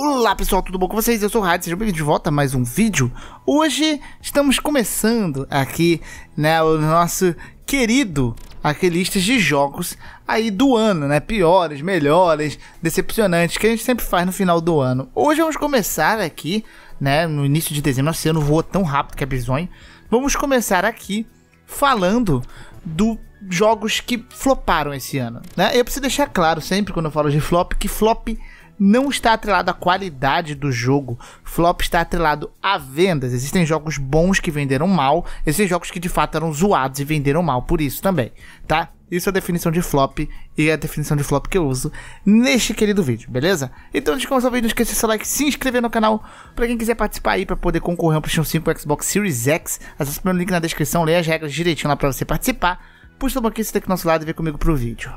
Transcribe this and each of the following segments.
Olá pessoal, tudo bom com vocês? Eu sou o Rádio, sejam bem-vindos de volta a mais um vídeo. Hoje estamos começando aqui, né, o nosso querido aqui listas de jogos aí do ano, né? Piores, melhores, decepcionantes, que a gente sempre faz no final do ano. Hoje vamos começar aqui, né, no início de dezembro, nosso ano voa tão rápido que é bizonho. Vamos começar aqui falando do jogos que floparam esse ano, né? Eu preciso deixar claro sempre quando eu falo de flop que flop não está atrelado à qualidade do jogo. Flop está atrelado a vendas. Existem jogos bons que venderam mal, existem jogos que de fato eram zoados e venderam mal por isso também, tá? Isso é a definição de flop e é a definição de flop que eu uso neste querido vídeo, beleza? Então antes de começar o vídeo, não esqueça de seu like, se inscrever no canal para quem quiser participar aí para poder concorrer ao PlayStation 5 Xbox Series X. Acesse o primeiro link na descrição, leia as regras direitinho lá para você participar. Puxa o banquinho, você tá aqui do nosso lado e vem comigo pro vídeo.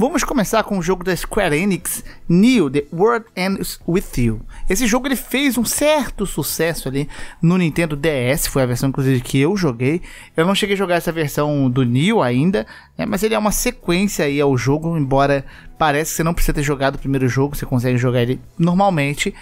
Vamos começar com o jogo da Square Enix, Neo: The World Ends With You. Esse jogo ele fez um certo sucesso ali no Nintendo DS, foi a versão inclusive que eu joguei. Eu não cheguei a jogar essa versão do Neo ainda, né, mas ele é uma sequência aí ao jogo, embora parece que você não precisa ter jogado o primeiro jogo, você consegue jogar ele normalmente.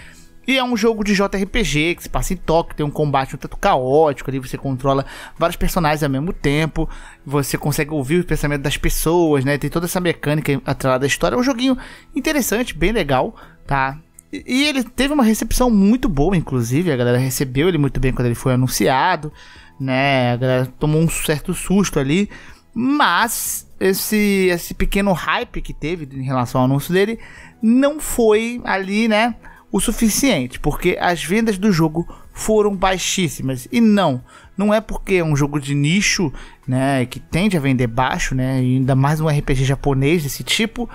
E é um jogo de JRPG que se passa em toque, tem um combate um tanto caótico ali, você controla vários personagens ao mesmo tempo, você consegue ouvir o pensamento das pessoas, né? Tem toda essa mecânica atrás da história. É um joguinho interessante, bem legal, tá? E, e ele teve uma recepção muito boa, inclusive, a galera recebeu ele muito bem quando ele foi anunciado, né? A galera tomou um certo susto ali, mas esse, esse pequeno hype que teve em relação ao anúncio dele não foi ali, né? o suficiente, porque as vendas do jogo foram baixíssimas. E não, não é porque é um jogo de nicho, né, que tende a vender baixo, né, ainda mais um RPG japonês desse tipo.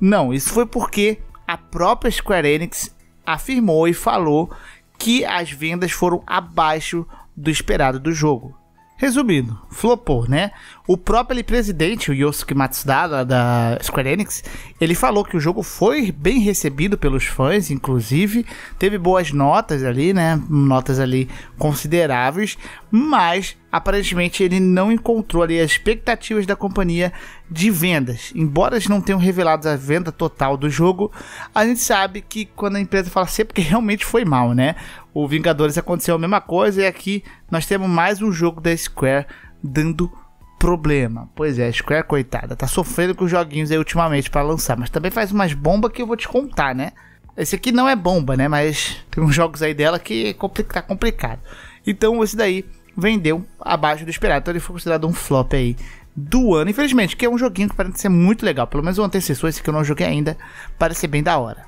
Não, isso foi porque a própria Square Enix afirmou e falou que as vendas foram abaixo do esperado do jogo. Resumindo, flopou, né? O próprio presidente, o Yosuke Matsuda, da, Square Enix, ele falou que o jogo foi bem recebido pelos fãs, inclusive, teve boas notas ali, né? Notas ali consideráveis, mas aparentemente ele não encontrou ali as expectativas da companhia de vendas. Embora eles não tenham revelado a venda total do jogo, a gente sabe que quando a empresa fala sempre assim, é porque realmente foi mal, né? o Vingadores aconteceu a mesma coisa e aqui nós temos mais um jogo da Square dando problema. Pois é, a Square, coitada, tá sofrendo com os joguinhos aí ultimamente para lançar, mas também faz umas bombas que eu vou te contar, né? Esse aqui não é bomba, né? Mas tem uns jogos aí dela que é tá complicado. Então esse daí vendeu abaixo do esperado, então ele foi considerado um flop aí do ano, infelizmente, que é um joguinho que parece ser muito legal, pelo menos o antecessor, esse que eu não joguei ainda, parece ser bem da hora.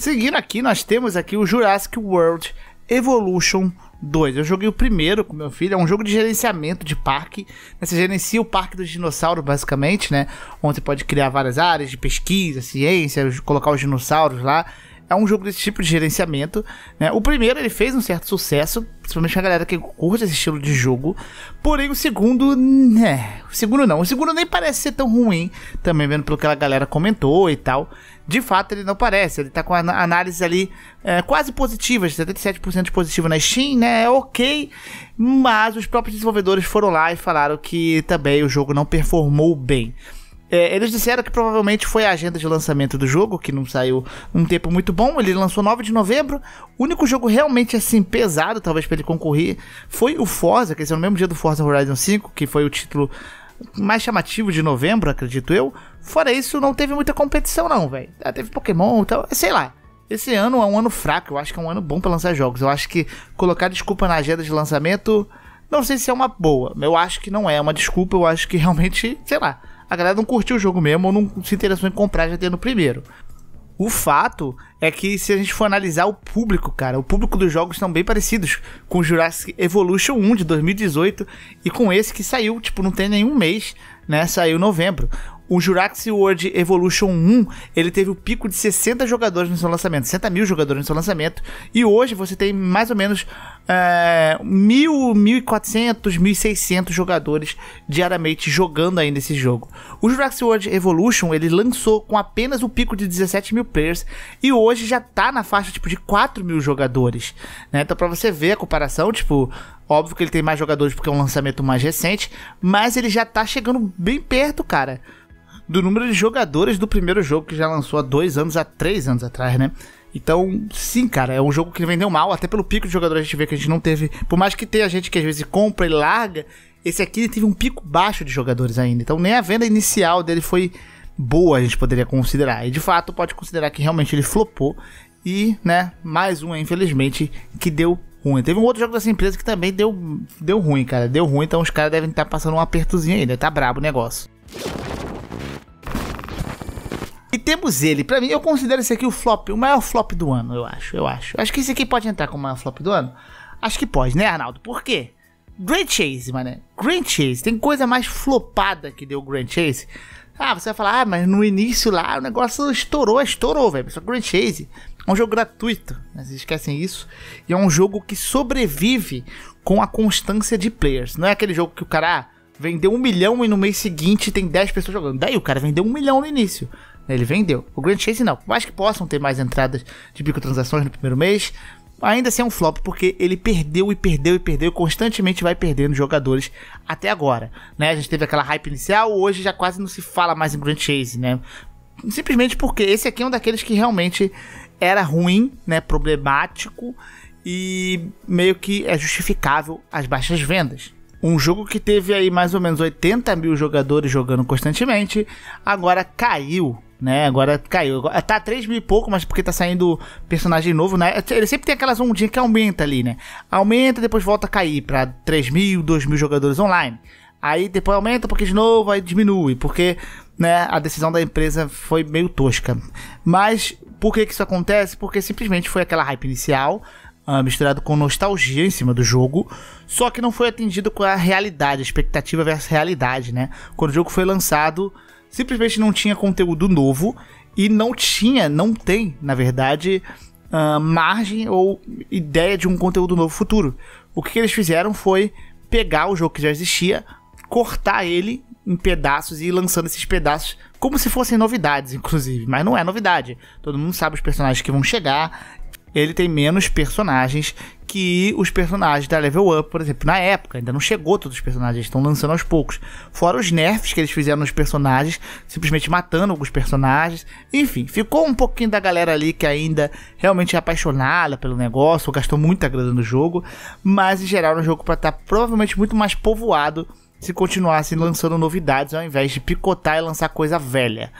Seguindo aqui, nós temos aqui o Jurassic World Evolution 2. Eu joguei o primeiro com meu filho, é um jogo de gerenciamento de parque. Né, você gerencia o parque dos dinossauros, basicamente, né? Onde você pode criar várias áreas de pesquisa, ciência, colocar os dinossauros lá é um jogo desse tipo de gerenciamento. Né? O primeiro ele fez um certo sucesso, principalmente a galera que curte esse estilo de jogo. Porém, o segundo, né? O segundo não. O segundo nem parece ser tão ruim, também vendo pelo que a galera comentou e tal. De fato, ele não parece. Ele tá com análises ali é, quase positivas, 77% positivo na Steam, né? É ok. Mas os próprios desenvolvedores foram lá e falaram que também o jogo não performou bem. É, eles disseram que provavelmente foi a agenda de lançamento do jogo, que não saiu um tempo muito bom. Ele lançou 9 de novembro. O único jogo realmente assim pesado, talvez para ele concorrer, foi o Forza, que esse é no mesmo dia do Forza Horizon 5, que foi o título mais chamativo de novembro, acredito eu. Fora isso, não teve muita competição não, velho. Ah, teve Pokémon, tal, sei lá. Esse ano é um ano fraco, eu acho que é um ano bom para lançar jogos. Eu acho que colocar desculpa na agenda de lançamento, não sei se é uma boa. Eu acho que não é uma desculpa, eu acho que realmente, sei lá a galera não curtiu o jogo mesmo ou não se interessou em comprar já tendo o primeiro. O fato é que se a gente for analisar o público, cara, o público dos jogos estão bem parecidos com Jurassic Evolution 1 de 2018 e com esse que saiu, tipo, não tem nenhum mês, né? Saiu novembro o Jurassic World Evolution 1, ele teve o um pico de 60 jogadores no seu lançamento, 60 mil jogadores no seu lançamento, e hoje você tem mais ou menos é, 1.000, 1.400, 1.600 jogadores diariamente jogando ainda esse jogo. O Jurassic World Evolution, ele lançou com apenas o um pico de 17 mil players, e hoje já tá na faixa, tipo, de 4 mil jogadores, né? Então pra você ver a comparação, tipo, óbvio que ele tem mais jogadores porque é um lançamento mais recente, mas ele já tá chegando bem perto, cara do número de jogadores do primeiro jogo que já lançou há dois anos, há três anos atrás, né? Então, sim, cara, é um jogo que vendeu mal, até pelo pico de jogadores a gente vê que a gente não teve. Por mais que tenha gente que às vezes compra e larga, esse aqui teve um pico baixo de jogadores ainda. Então, nem a venda inicial dele foi boa, a gente poderia considerar. E de fato, pode considerar que realmente ele flopou. E, né, mais um, infelizmente, que deu ruim. Teve um outro jogo dessa empresa que também deu, deu ruim, cara. Deu ruim, então os caras devem estar tá passando um apertozinho ainda. Né? Tá brabo o negócio. E temos ele, para mim, eu considero esse aqui o flop, o maior flop do ano, eu acho, eu acho. Acho que esse aqui pode entrar como o maior flop do ano. Acho que pode, né, Arnaldo? Por quê? Grand Chase, mané. Grand Chase. Tem coisa mais flopada que deu Grand Chase. Ah, você vai falar, ah, mas no início lá o negócio estourou, estourou, velho. Só Grand Chase é um jogo gratuito, né? vocês esquecem isso. E é um jogo que sobrevive com a constância de players. Não é aquele jogo que o cara ah, vendeu um milhão e no mês seguinte tem 10 pessoas jogando. Daí o cara vendeu um milhão no início. Né? Ele vendeu. O Grand Chase não. Por mais que possam ter mais entradas de microtransações no primeiro mês, ainda assim é um flop porque ele perdeu e perdeu e perdeu e constantemente vai perdendo jogadores até agora, né? A gente teve aquela hype inicial, hoje já quase não se fala mais em Grand Chase, né? Simplesmente porque esse aqui é um daqueles que realmente era ruim, né, problemático e meio que é justificável as baixas vendas. Um jogo que teve aí mais ou menos 80 mil jogadores jogando constantemente, agora caiu né? Agora caiu. Tá 3 mil e pouco, mas porque tá saindo personagem novo, né? Ele sempre tem aquelas ondinhas que aumenta ali, né? Aumenta, depois volta a cair pra 3 mil, 2 mil jogadores online. Aí depois aumenta porque de novo, aí diminui, porque né, a decisão da empresa foi meio tosca. Mas por que, que isso acontece? Porque simplesmente foi aquela hype inicial, ah, misturado com nostalgia em cima do jogo, só que não foi atendido com a realidade, a expectativa versus realidade, né? Quando o jogo foi lançado, simplesmente não tinha conteúdo novo e não tinha, não tem, na verdade, uh, margem ou ideia de um conteúdo novo futuro. O que, que eles fizeram foi pegar o jogo que já existia, cortar ele em pedaços e ir lançando esses pedaços como se fossem novidades, inclusive. Mas não é novidade. Todo mundo sabe os personagens que vão chegar. Ele tem menos personagens que os personagens da Level Up, por exemplo, na época, ainda não chegou todos os personagens, estão lançando aos poucos. Fora os nerfs que eles fizeram nos personagens, simplesmente matando alguns personagens. Enfim, ficou um pouquinho da galera ali que ainda realmente é apaixonada pelo negócio, gastou muita grana no jogo, mas em geral no jogo para estar tá provavelmente muito mais povoado se continuassem lançando novidades ao invés de picotar e lançar coisa velha.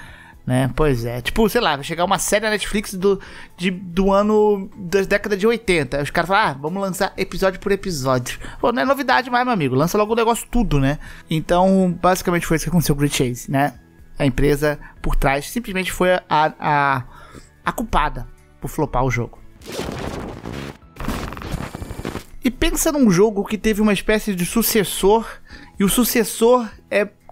Né? Pois é. Tipo, sei lá, vai chegar uma série na Netflix do, de, do ano das décadas de 80. os caras falam, ah, vamos lançar episódio por episódio. Pô, não é novidade mais, meu amigo. Lança logo o negócio tudo, né? Então, basicamente foi isso que aconteceu com o Great Chase, né? A empresa por trás simplesmente foi a, a, a culpada por flopar o jogo. E pensa num jogo que teve uma espécie de sucessor, e o sucessor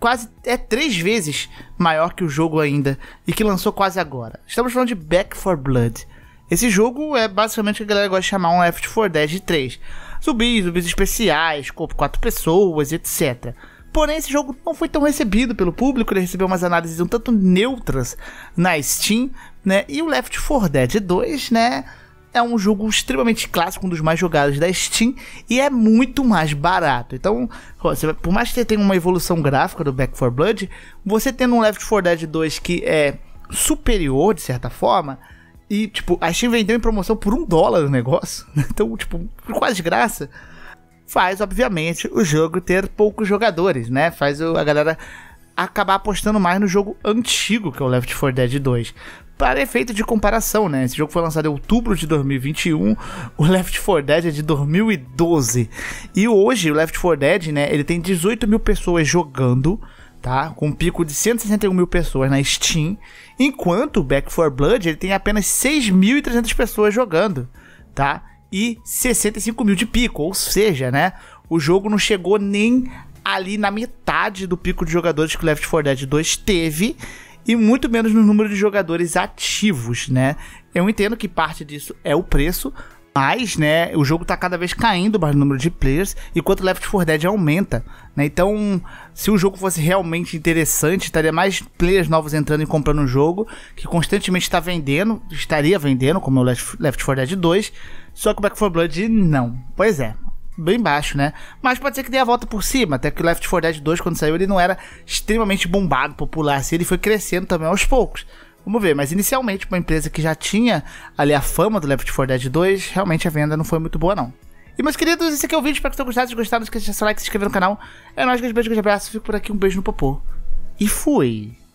quase é três vezes maior que o jogo ainda e que lançou quase agora. Estamos falando de Back for Blood. Esse jogo é basicamente o que a galera gosta de chamar um Left 4 Dead 3. Zumbis, zumbis especiais, corpo quatro pessoas, etc. Porém, esse jogo não foi tão recebido pelo público, ele recebeu umas análises um tanto neutras na Steam, né? E o Left 4 Dead 2, né? é um jogo extremamente clássico, um dos mais jogados da Steam e é muito mais barato. Então, você, por mais que você tenha uma evolução gráfica do Back 4 Blood, você tendo um Left 4 Dead 2 que é superior de certa forma, e tipo, a Steam vendeu em promoção por um dólar o negócio, então, tipo, quase de graça, faz obviamente o jogo ter poucos jogadores, né? Faz a galera acabar apostando mais no jogo antigo que é o Left 4 Dead 2 para efeito de comparação, né? Esse jogo foi lançado em outubro de 2021, o Left 4 Dead é de 2012. E hoje o Left 4 Dead, né, ele tem 18 mil pessoas jogando, tá? Com um pico de 161 mil pessoas na Steam, enquanto o Back 4 Blood ele tem apenas 6.300 pessoas jogando, tá? E 65 mil de pico, ou seja, né? O jogo não chegou nem ali na metade do pico de jogadores que o Left 4 Dead 2 teve, e muito menos no número de jogadores ativos, né? Eu entendo que parte disso é o preço, mas, né, o jogo tá cada vez caindo mais no número de players, enquanto Left 4 Dead aumenta, né? Então, se o jogo fosse realmente interessante, estaria mais players novos entrando e comprando o um jogo, que constantemente está vendendo, estaria vendendo, como o Left 4 Dead 2, só que o Back 4 Blood não. Pois é, bem baixo, né? Mas pode ser que dê a volta por cima, até que o Left 4 Dead 2, quando saiu, ele não era extremamente bombado, popular, assim, ele foi crescendo também aos poucos. Vamos ver, mas inicialmente, uma empresa que já tinha ali a fama do Left 4 Dead 2, realmente a venda não foi muito boa, não. E meus queridos, esse aqui é o vídeo, espero que tenham gostado. Se gostaram, não esqueça de deixar seu like, se inscrever no canal. É nóis, grande beijo, grande abraço, fico por aqui, um beijo no popô. E fui!